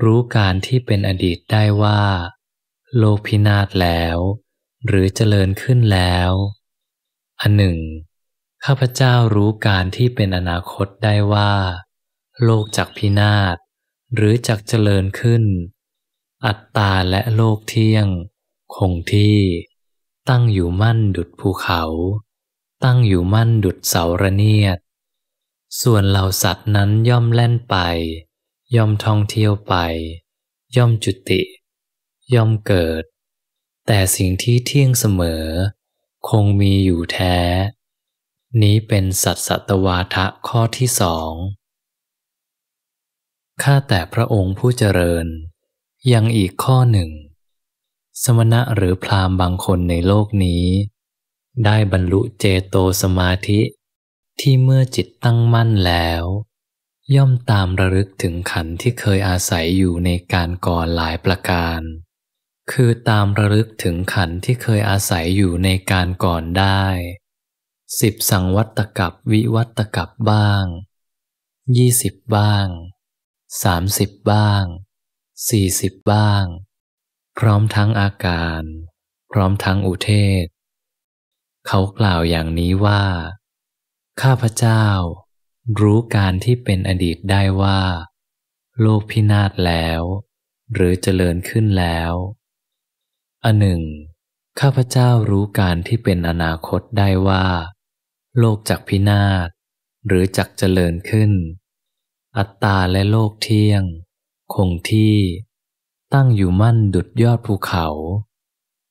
รู้การที่เป็นอดีตได้ว่า โลพินาศแล้ว หรือเจริญขึ้นแล้วอันหนึ่งข้าพเจ้ารู้การที่เป็นอนาคตได้ว่า โลกจากพินาศหรือจากเจริญขึ้น อัตตาและโลกเที่ยง คงที่ ตั้งอยู่มั่นดุดภูเขา ตั้งอยู่มั่นดุดเสาระเนียดส่วนเหล่าสัตว์นั้นย่อมแล่นไปย่อมท่องเที่ยวไป ย่อมจุติ ย่อมเกิด แต่สิ่งที่เที่ยงเสมอ คงมีอยู่แท้ นี้เป็นสัตสัตวาทะข้อที่สองข้าแต่พระองค์ผู้เจริญ ยังอีกข้อหนึ่ง สมณะหรือพรามบางคนในโลกนี้ ได้บรรลุเจโตสมาธิ ที่เมื่อจิตตั้งมั่นแล้วย่อมตามระลึกถึงขันที่เคยอาศัยอยู่ในการก่อนหลายประการ คือตามระลึกถึงขันที่เคยอาศัยอยู่ในการก่อนได้สิบสังวัตกับ วิวัตกับบ้างยี่สิบบ้างสามสิบบ้างสี่สิบบ้าง พร้อมทั้งอาการ พร้อมทั้งอุเทศเขากล่าวอย่างนี้ว่าข้าพเจ้ารู้การที่เป็นอดีตได้ว่า โลกพินาศแล้ว หรือเจริญขึ้นแล้วอันหนึ่ง ข้าพเจ้ารู้การที่เป็นอนาคตได้ว่า โลกจากพินาศหรือจากเจริญขึ้น อัตตาและโลกเที่ยง คงที่ ตั้งอยู่มั่นดุดยอดภูเขา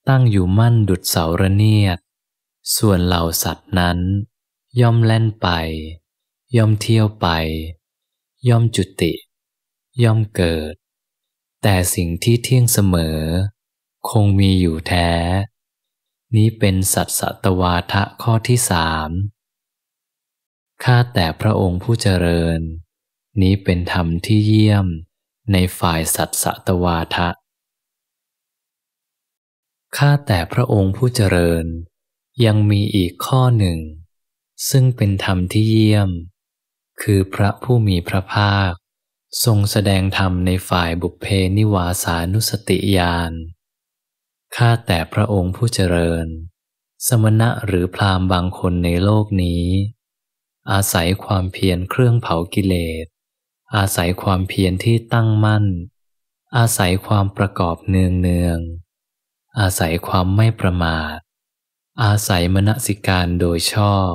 ตั้งอยู่มั่นดุดเสาระเนียด ส่วนเหล่าสัตว์นั้น ย่อมแล่นไปย่อมเที่ยวไป ย่อมจุติ ย่อมเกิด แต่สิ่งที่เที่ยงเสมอ คงมีอยู่แท้ นี้เป็นสัตสัตวาทะข้อที่สามข้าแต่พระองค์ผู้เจริญนี้เป็นธรรมที่เยี่ยมในฝ่ายสัตสัตวาทะข้าแต่พระองค์ผู้เจริญยังมีอีกข้อหนึ่งซึ่งเป็นธรรมที่เยี่ยมคือพระผู้มีพระภาค ทรงแสดงธรรมในฝ่ายบุพเพนิวาสานุสติญาณข้าแต่พระองค์ผู้เจริญ สมณะหรือพรามบางคนในโลกนี้ อาศัยความเพียรเครื่องเผากิเลส อาศัยความเพียรที่ตั้งมั่น อาศัยความประกอบเนืองเนือง อาศัยความไม่ประมาท อาศัยมณสิการโดยชอบ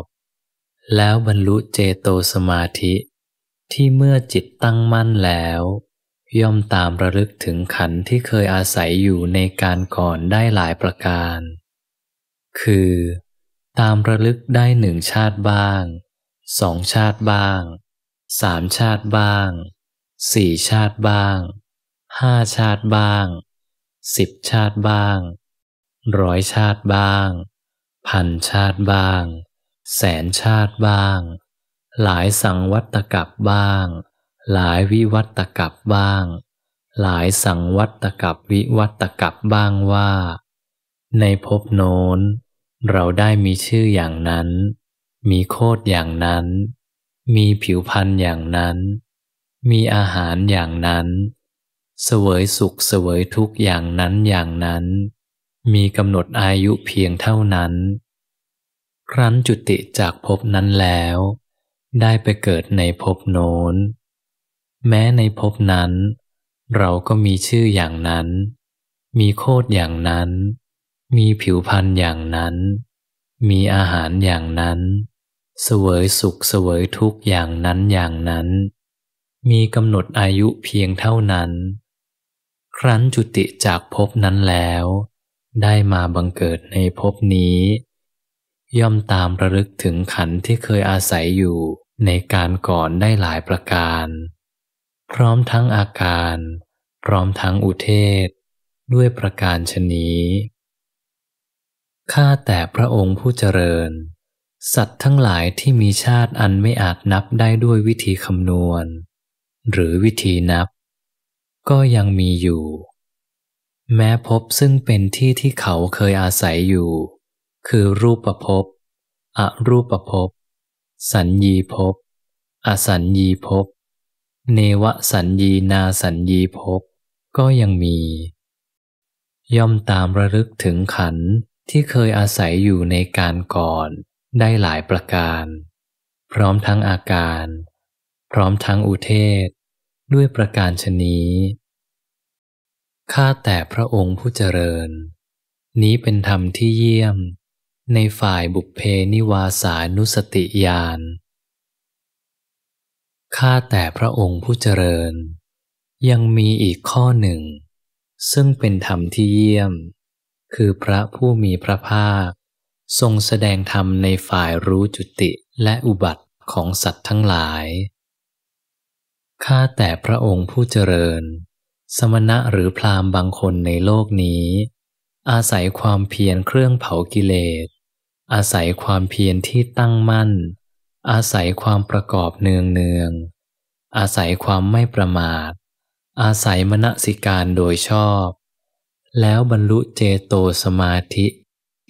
แล้วบรรลุเจโตสมาธิ ที่เมื่อจิตตั้งมั่นแล้ว ย่อมตามระลึกถึงขันธ์ที่เคยอาศัยอยู่ในการก่อนได้หลายประการ คือ ตามระลึกได้หนึ่งชาติบ้างสองชาติบ้างสามชาติบ้างสี่ชาติบ้างห้าชาติบ้างสิบชาติบ้างร้อยชาติบ้างพันชาติบ้างางแสนชาติบ้าง หลายสังวัตกับบ้าง หลายวิวัตกับบ้าง หลายสังวัตกับวิวัตกับบ้างว่า ในภพโน้นเราได้มีชื่ออย่างนั้น มีโคดอย่างนั้น มีผิวพันธ์อย่างนั้น มีอาหารอย่างนั้น เสวยสุขเสวยทุกอย่างนั้นอย่างนั้น มีกำหนดอายุเพียงเท่านั้นครั้นจุติจากภพนั้นแล้ว ได้ไปเกิดในภพโน้นแม้ในภพนั้น เราก็มีชื่ออย่างนั้น มีโคดอย่างนั้น มีผิวพนธ์อย่างนั้น มีอาหารอย่างนั้น เสวยสุขเสวยทุกอย่างนั้นอย่างนั้น มีกำหนดอายุเพียงเท่านั้น ครั้นจุติจากภพนั้นแล้ว ได้มาบังเกิดในภพนี้ย่อมตามระลึกถึงขันที่เคยอาศัยอยู่ในการก่อนได้หลายประการ พร้อมทั้งอาการ พร้อมทั้งอุเทศ ด้วยประการชนีข้าแต่พระองค์ผู้เจริญ สัตว์ทั้งหลายที่มีชาติอันไม่อาจนับได้ด้วยวิธีคำนวณ หรือวิธีนับ ก็ยังมีอยู่ แม้พบซึ่งเป็นที่ที่เขาเคยอาศัยอยู่คือรูปประพบอรูปประพบสัญญีภพ อสัญญีภพ เนวสัญญีนาสัญญีภพก็ยังมี ย่อมตามระลึกถึงขันที่เคยอาศัยอยู่ในการก่อนได้หลายประการ พร้อมทั้งอาการ พร้อมทั้งอุเทศด้วยประการชนีข้าแต่พระองค์ผู้เจริญ นี้เป็นธรรมที่เยี่ยมในฝ่ายบุพเพนิวาสานุสติญาณ ข้าแต่พระองค์ผู้เจริญ ยังมีอีกข้อหนึ่ง ซึ่งเป็นธรรมที่เยี่ยม คือพระผู้มีพระภาค ทรงแสดงธรรมในฝ่ายรู้จุติและอุบัติของสัตว์ทั้งหลาย ข้าแต่พระองค์ผู้เจริญ สมณะหรือพรามบางคนในโลกนี้ อาศัยความเพียรเครื่องเผากิเลสอาศัยความเพียรที่ตั้งมั่น อาศัยความประกอบเนืองเนือง อาศัยความไม่ประมาท อาศัยมณสิการโดยชอบ แล้วบรรลุเจโตสมาธิ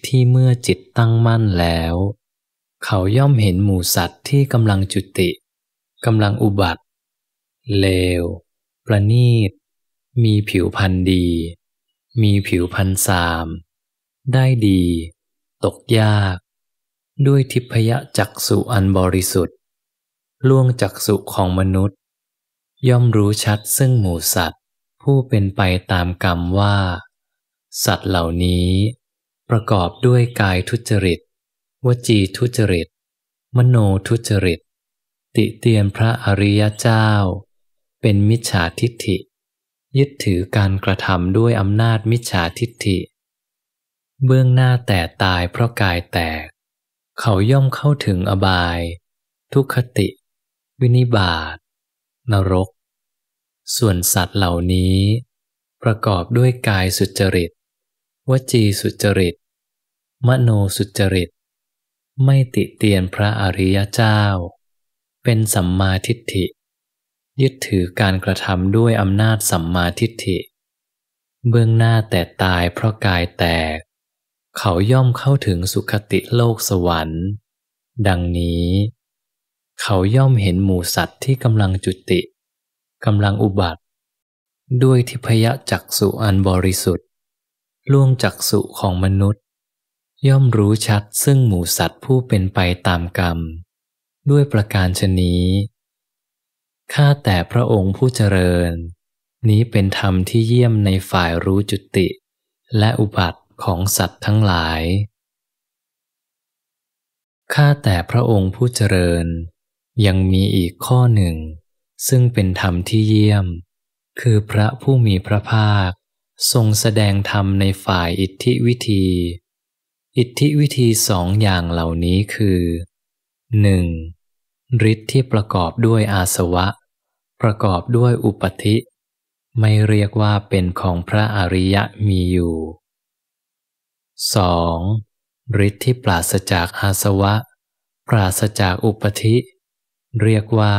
ที่เมื่อจิตตั้งมั่นแล้ว เขาย่อมเห็นหมูสัตว์ที่กำลังจุติกำลังอุบัติ เลว ประนีต มีผิวพันธ์ดี มีผิวพันธ์สาม ได้ดีตกยาก ด้วยทิพยจักสุอันบริสุทธิ์ ล่วงจักสุของมนุษย์ ย่อมรู้ชัดซึ่งหมู่สัตว์ ผู้เป็นไปตามกรรมว่า สัตว์เหล่านี้ ประกอบด้วยกายทุจริต วจีทุจริต มโนทุจริต ติเตียนพระอริยเจ้า เป็นมิจฉาทิฏฐิ ยึดถือการกระทำด้วยอำนาจมิจฉาทิฏฐิเบื้องหน้าแต่ตายเพราะกายแตก เขาย่อมเข้าถึงอบาย ทุกขติ วินิบาตนรก ส่วนสัตว์เหล่านี้ ประกอบด้วยกายสุจริต วจีสุจริต มโนสุจริต ไม่ติเตียนพระอริยเจ้า เป็นสัมมาทิฏฐิยึดถือการกระทำด้วยอำนาจสัมมาทิฏฐิ เบื้องหน้าแต่ตายเพราะกายแตกเขาย่อมเข้าถึงสุคติโลกสวรรค์ ดังนี้ เขาย่อมเห็นหมูสัตว์ที่กำลังจุติกำลังอุบัติ ด้วยทิพยจักสุอันบริสุทธิ์ ล่วงจักสุของมนุษย์ ย่อมรู้ชัดซึ่งหมูสัตว์ผู้เป็นไปตามกรรม ด้วยประการชนี้ ข้าแต่พระองค์ผู้เจริญ นี้เป็นธรรมที่เยี่ยมในฝ่ายรู้จุติและอุบัติของสัตว์ทั้งหลาย ข้าแต่พระองค์ผู้เจริญ ยังมีอีกข้อหนึ่ง ซึ่งเป็นธรรมที่เยี่ยม คือพระผู้มีพระภาค ทรงแสดงธรรมในฝ่ายอิทธิวิธี อิทธิวิธีสองอย่างเหล่านี้คือ 1. ฤทธิ์ที่ประกอบด้วยอาสวะ ประกอบด้วยอุปธิ ไม่เรียกว่าเป็นของพระอริยะมีอยู่ 2. ฤทธิ์ที่ปราศจากอาสวะ ปราศจากอุปธิ เรียกว่า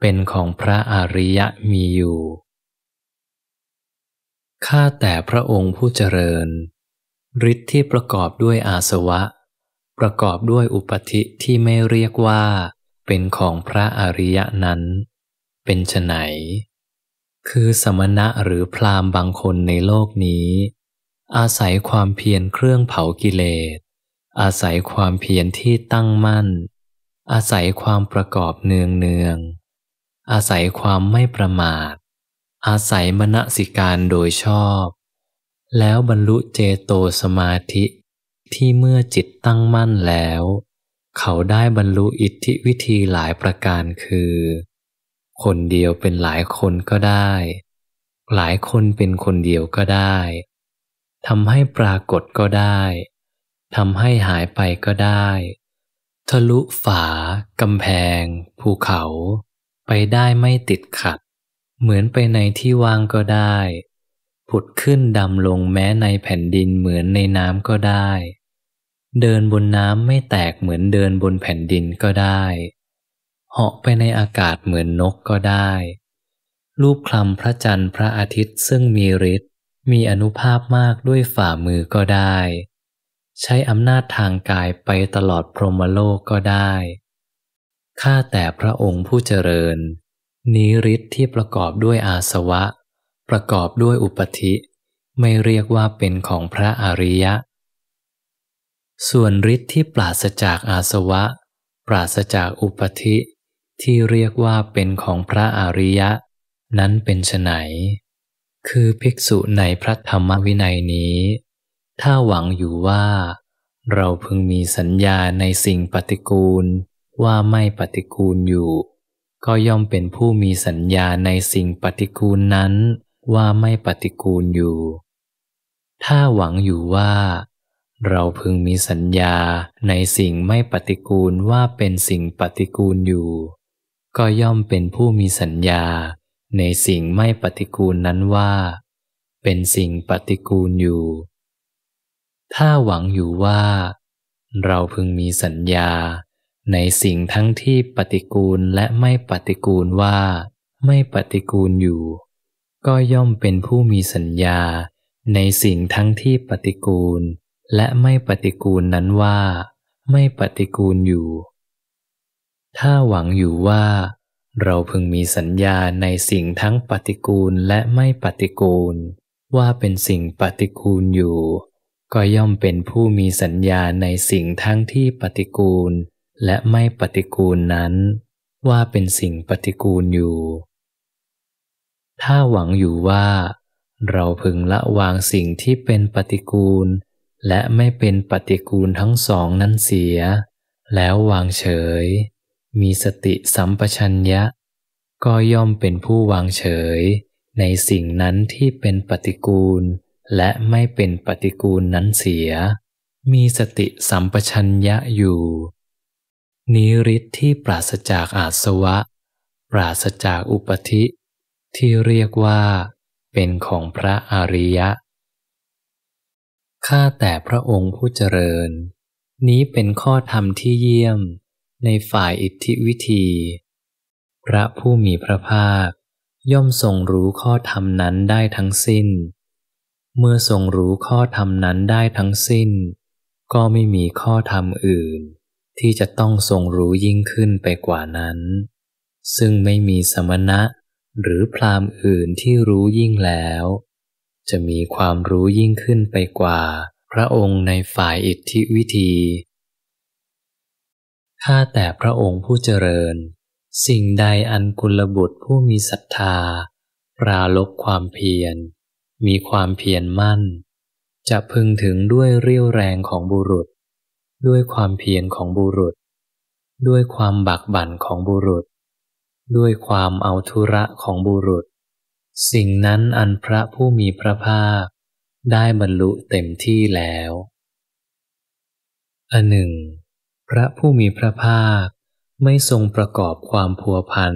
เป็นของพระอริยะมีอยู่ ข้าแต่พระองค์ผู้เจริญ ฤทธิ์ที่ประกอบด้วยอาสวะ ประกอบด้วยอุปธิที่ไม่เรียกว่า เป็นของพระอริยะนั้น เป็นไฉนคือสมณะหรือพราหมณ์บางคนในโลกนี้อาศัยความเพียรเครื่องเผากิเลส อาศัยความเพียรที่ตั้งมั่น อาศัยความประกอบเนืองเนือง อาศัยความไม่ประมาท อาศัยมณสิการโดยชอบ แล้วบรรลุเจโตสมาธิ ที่เมื่อจิตตั้งมั่นแล้ว เขาได้บรรลุอิทธิวิธีหลายประการคือ คนเดียวเป็นหลายคนก็ได้ หลายคนเป็นคนเดียวก็ได้ทำให้ปรากฏก็ได้ ทำให้หายไปก็ได้ทะลุฝากำแพง ภูเขา ไปได้ไม่ติดขัด เหมือนไปในที่ว่างก็ได้ผุดขึ้นดำลงแม้ในแผ่นดินเหมือนในน้ำก็ได้ เดินบนน้ำไม่แตกเหมือนเดินบนแผ่นดินก็ได้เหาะไปในอากาศเหมือนนกก็ได้ รูปคลำพระจันทร์พระอาทิตย์ซึ่งมีฤทธิ์มีอนุภาพมากด้วยฝ่ามือก็ได้ ใช้อำนาจทางกายไปตลอดพรหมโลกก็ได้ข้าแต่พระองค์ผู้เจริญนี้ฤทธิ์ที่ประกอบด้วยอาสวะ ประกอบด้วยอุปธิ ไม่เรียกว่าเป็นของพระอริยะ ส่วนฤทธิ์ที่ปราศจากอาสวะ ปราศจากอุปธิที่เรียกว่าเป็นของพระอริยะ นั้นเป็นไฉนคือภิกษุใน พระธรรมวินัยนี้ ถ้าหวังอยู่ว่า เราพึงมีสัญญาในสิ่งปฏิกูล ว่าไม่ปฏิกูลอยู่ ก็ย่อมเป็นผู้มีสัญญาในสิ่งปฏิกูลนั้นว่าไม่ปฏิกูลอยู่ ถ้าหวังอยู่ว่า เราพึงมีสัญญาในสิ่งไม่ปฏิกูลว่าเป็นสิ่งปฏิกูลอยู่ ก็ย่อมเป็นผู้มีสัญญาในสิ่งไม่ปฏิกูลนั้นว่า เป็นสิ่งปฏิกูลอยู่ ถ้าหวังอยู่ว่า เราพึงมีสัญญา ในสิ่งทั้งที่ปฏิกูลและไม่ปฏิกูลว่า ไม่ปฏิกูลอยู่ ก็ย่อมเป็นผู้มีสัญญา ในสิ่งทั้งที่ปฏิกูล และไม่ปฏิกูลนั้นว่า ไม่ปฏิกูลอยู่ ถ้าหวังอยู่ว่าเราพึงมีสัญญาในสิ่งทั้งปฏิกูลและไม่ปฏิกูล ว่าเป็นสิ่งปฏิกูลอยู่ ก็ย่อมเป็นผู้มีสัญญาในสิ่งทั้งที่ปฏิกูล และไม่ปฏิกูลนั้น ว่าเป็นสิ่งปฏิกูลอยู่ ถ้าหวังอยู่ว่า เราพึงละวางสิ่งที่เป็นปฏิกูล และไม่เป็นปฏิกูลทั้งสองนั้นเสีย แล้ววางเฉยมีสติสัมปชัญญะ ก็ย่อมเป็นผู้วางเฉย ในสิ่งนั้นที่เป็นปฏิกูล และไม่เป็นปฏิกูลนั้นเสีย มีสติสัมปชัญญะอยู่นิริตที่ปราศจากอาสวะ ปราศจากอุปธิที่เรียกว่า เป็นของพระอริยะข้าแต่พระองค์ผู้เจริญ นี้เป็นข้อธรรมที่เยี่ยมในฝ่ายอิทธิวิธี พระผู้มีพระภาค ย่อมทรงรู้ข้อธรรมนั้นได้ทั้งสิ้น เมื่อทรงรู้ข้อธรรมนั้นได้ทั้งสิ้น ก็ไม่มีข้อธรรมอื่น ที่จะต้องทรงรู้ยิ่งขึ้นไปกว่านั้น ซึ่งไม่มีสมณะหรือพรามอื่นที่รู้ยิ่งแล้ว จะมีความรู้ยิ่งขึ้นไปกว่าพระองค์ในฝ่ายอิทธิวิธีข้าแต่พระองค์ผู้เจริญ สิ่งใดอันกุลบุตรผู้มีศรัทธาปราลบความเพียร มีความเพียรมั่น จะพึงถึงด้วยเรี่ยวแรงของบุรุษ ด้วยความเพียรของบุรุษ ด้วยความบักบั่นของบุรุษ ด้วยความเอาทุระของบุรุษ สิ่งนั้นอันพระผู้มีพระภาค ได้บรรลุเต็มที่แล้วอันหนึ่งพระผู้มีพระภาคไม่ทรงประกอบความพัวพัน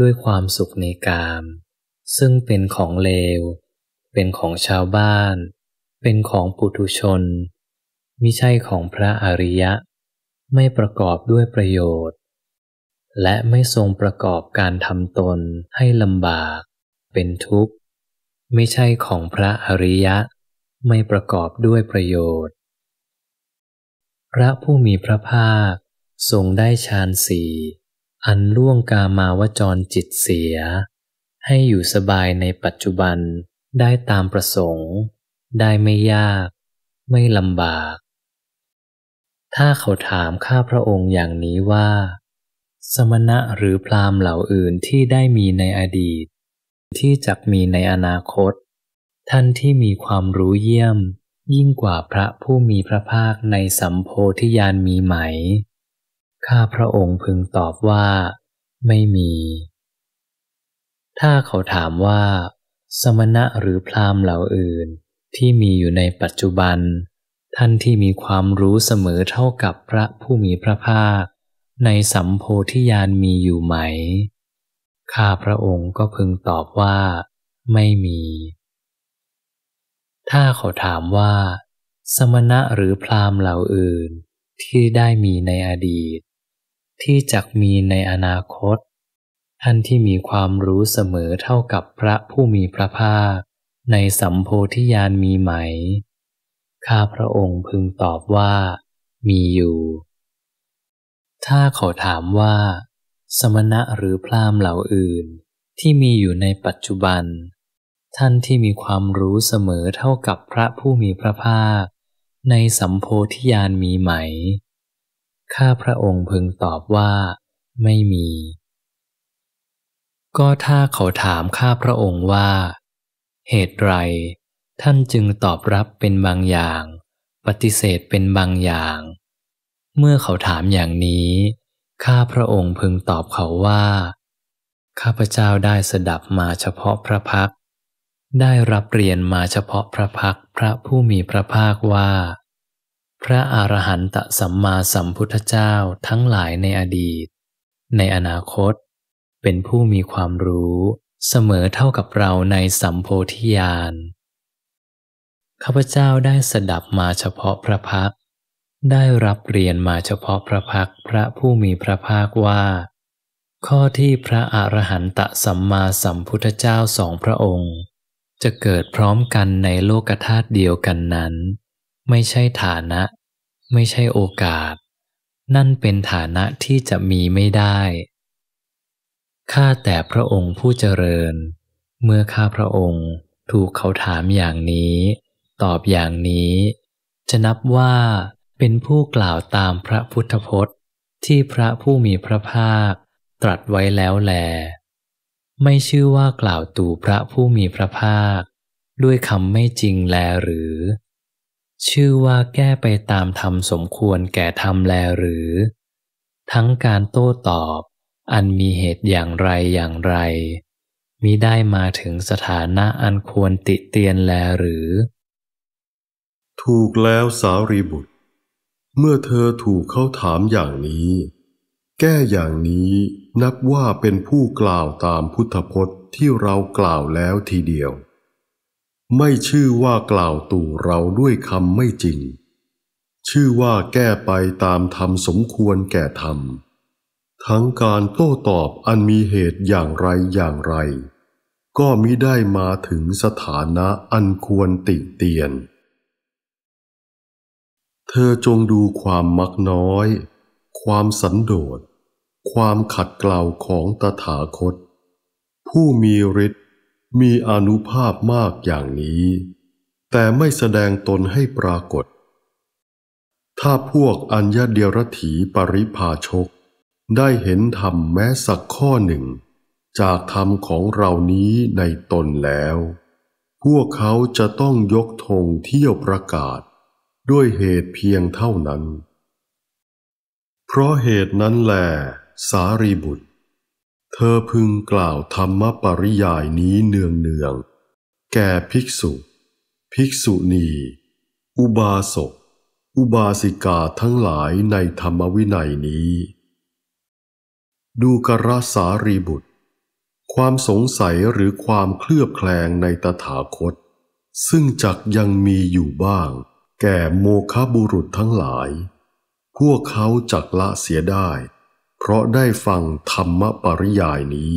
ด้วยความสุขในกาม ซึ่งเป็นของเลว เป็นของชาวบ้าน เป็นของปุถุชนมิใช่ของพระอริยะ ไม่ประกอบด้วยประโยชน์ และไม่ทรงประกอบการทำตนให้ลำบาก เป็นทุกข์ ไม่ใช่ของพระอริยะ ไม่ประกอบด้วยประโยชน์พระผู้มีพระภาคทรงได้ฌานสี่อันล่วงกามาวจรจิตเสีย ให้อยู่สบายในปัจจุบันได้ตามประสงค์ ได้ไม่ยาก ไม่ลำบาก ถ้าเขาถามข้าพระองค์อย่างนี้ว่า สมณะหรือพราหมณ์เหล่าอื่นที่ได้มีในอดีต ที่จะมีในอนาคต ท่านที่มีความรู้เยี่ยมยิ่งกว่าพระผู้มีพระภาคในสัมโพธิญาณมีไหม ข้าพระองค์พึงตอบว่าไม่มี ถ้าเขาถามว่า สมณะหรือพรามเหล่าอื่นที่มีอยู่ในปัจจุบัน ท่านที่มีความรู้เสมอเท่ากับพระผู้มีพระภาค ในสัมโพธิญาณมีอยู่ไหม ข้าพระองค์ก็พึงตอบว่า ไม่มีถ้าเขาถามว่าสมณะหรือพราหมณ์เหล่าอื่นที่ได้มีในอดีตที่จักมีในอนาคตท่านที่มีความรู้เสมอเท่ากับพระผู้มีพระภาคในสัมโพธิญาณมีไหม ข้าพระองค์พึงตอบว่า มีอยู่ ถ้าเขาถามว่าสมณะหรือพราหมณ์เหล่าอื่น ที่มีอยู่ในปัจจุบันท่านที่มีความรู้เสมอเท่ากับพระผู้มีพระภาค ในสัมโพธิญาณมีไหม ข้าพระองค์พึงตอบว่าไม่มี ก็ถ้าเขาถามข้าพระองค์ว่า เหตุไร ท่านจึงตอบรับเป็นบางอย่าง ปฏิเสธเป็นบางอย่าง เมื่อเขาถามอย่างนี้ ข้าพระองค์พึงตอบเขาว่า ข้าพเจ้าได้สดับมาเฉพาะพระพักได้รับเรียนมาเฉพาะพระพัก พระผู้มีพระภาคว่า พระอรหันตสัมมาสัมพุทธเจ้าทั้งหลายในอดีต ในอนาคต เป็นผู้มีความรู้ เสมอเท่ากับเราในสัมโพธิญาณ ข้าพเจ้าได้สดับมาเฉพาะพระพัก ได้รับเรียนมาเฉพาะพระพัก พระผู้มีพระภาคว่า ข้อที่พระอรหันตสัมมาสัมพุทธเจ้าสองพระองค์จะเกิดพร้อมกันในโลกธาตุเดียวกันนั้น ไม่ใช่ฐานะไม่ใช่โอกาส นั่นเป็นฐานะที่จะมีไม่ได้ ข้าแต่พระองค์ผู้เจริญ เมื่อข้าพระองค์ถูกเขาถามอย่างนี้ ตอบอย่างนี้ จะนับว่าเป็นผู้กล่าวตามพระพุทธพจน์ที่พระผู้มีพระภาคตรัสไว้แล้วแลไม่ชื่อว่ากล่าวตู่พระผู้มีพระภาค ด้วยคำไม่จริงแลหรือ ชื่อว่าแก้ไปตามธรรมสมควรแก่ธรรมแลหรือ ทั้งการโต้ตอบ อันมีเหตุอย่างไรอย่างไรมิได้มาถึงสถานะอันควรติเตียนแลหรือ ถูกแล้วสารีบุตร เมื่อเธอถูกเขาถามอย่างนี้แก้อย่างนี้นับว่าเป็นผู้กล่าวตามพุทธพจน์ที่เรากล่าวแล้วทีเดียว ไม่ชื่อว่ากล่าวตู่เราด้วยคำไม่จริง ชื่อว่าแก้ไปตามธรรมสมควรแก่ธรรมทั้งการโต้ตอบอันมีเหตุอย่างไรอย่างไร ก็มิได้มาถึงสถานะอันควรติเตียน เธอจงดูความมักน้อย ความสันโดษความขัดเกลาของตถาคต ผู้มีฤทธิ์มีอนุภาพมากอย่างนี้ แต่ไม่แสดงตนให้ปรากฏ ถ้าพวกอัญญาเดียรถีปริภาชก ได้เห็นธรรมแม้สักข้อหนึ่ง จากธรรมของเรานี้ในตนแล้ว พวกเขาจะต้องยกธงเที่ยวประกาศ ด้วยเหตุเพียงเท่านั้น เพราะเหตุนั้นแหละสารีบุตร เธอพึงกล่าวธรรมปริยายนี้เนืองเนือง แก่ภิกษุ ภิกษุณี อุบาสก อุบาสิกาทั้งหลายในธรรมวินัยนี้ ดูกระสารีบุตร ความสงสัยหรือความเคลือบแคลงในตถาคต ซึ่งจักยังมีอยู่บ้าง แก่โมคบุรุษทั้งหลาย พวกเขาจักละเสียได้เพราะได้ฟังธรรมปริยายนี้